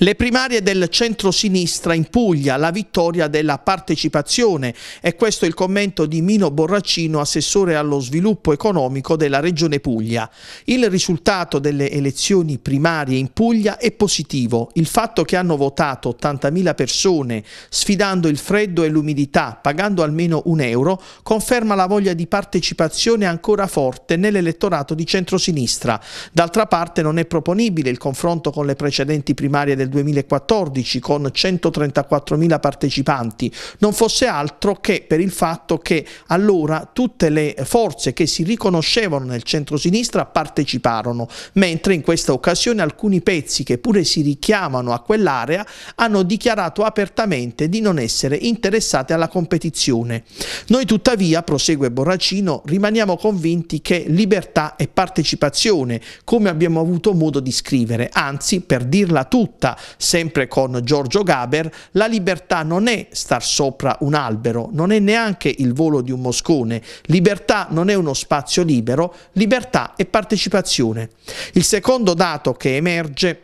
Le primarie del centro-sinistra in Puglia, la vittoria della partecipazione e questo è il commento di Mino Borraccino, assessore allo sviluppo economico della Regione Puglia. Il risultato delle elezioni primarie in Puglia è positivo. Il fatto che hanno votato 80.000 persone sfidando il freddo e l'umidità, pagando almeno un euro, conferma la voglia di partecipazione ancora forte nell'elettorato di centro-sinistra. D'altra parte non è proponibile il confronto con le precedenti primarie del del 2014 con 134.000 partecipanti, non fosse altro che per il fatto che allora tutte le forze che si riconoscevano nel centro-sinistra parteciparono, mentre in questa occasione alcuni pezzi che pure si richiamano a quell'area hanno dichiarato apertamente di non essere interessate alla competizione. Noi tuttavia, prosegue Borracino, rimaniamo convinti che libertà e partecipazione, come abbiamo avuto modo di scrivere, anzi per dirla tutta, sempre con Giorgio Gaber, la libertà non è star sopra un albero, non è neanche il volo di un moscone, libertà non è uno spazio libero, libertà è partecipazione. Il secondo dato che emerge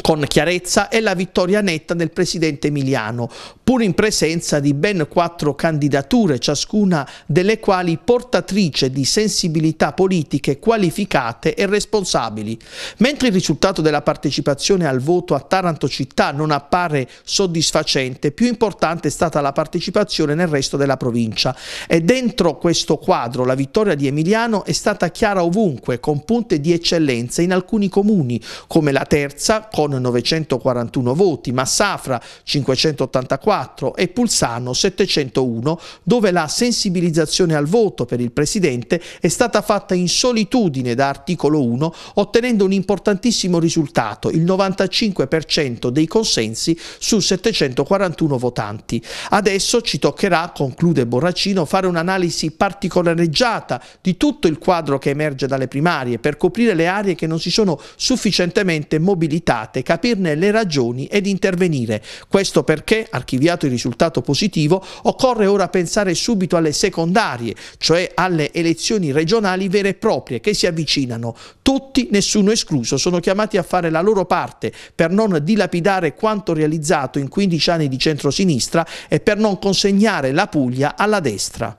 con chiarezza è la vittoria netta del presidente Emiliano, pur in presenza di ben quattro candidature, ciascuna delle quali portatrice di sensibilità politiche qualificate e responsabili. Mentre il risultato della partecipazione al voto a Taranto città non appare soddisfacente, più importante è stata la partecipazione nel resto della provincia. E dentro questo quadro la vittoria di Emiliano è stata chiara ovunque, con punte di eccellenza in alcuni comuni, come la terza con 941 voti, Massafra 584, 2004 e Pulsano 701, dove la sensibilizzazione al voto per il Presidente è stata fatta in solitudine da articolo 1, ottenendo un importantissimo risultato, il 95% dei consensi su 741 votanti. Adesso ci toccherà, conclude Borracino, fare un'analisi particolareggiata di tutto il quadro che emerge dalle primarie per coprire le aree che non si sono sufficientemente mobilitate, capirne le ragioni ed intervenire. Questo perché, archiviato arrivato il risultato positivo, occorre ora pensare subito alle secondarie, cioè alle elezioni regionali vere e proprie che si avvicinano. Tutti, nessuno escluso, sono chiamati a fare la loro parte per non dilapidare quanto realizzato in 15 anni di centrosinistra e per non consegnare la Puglia alla destra.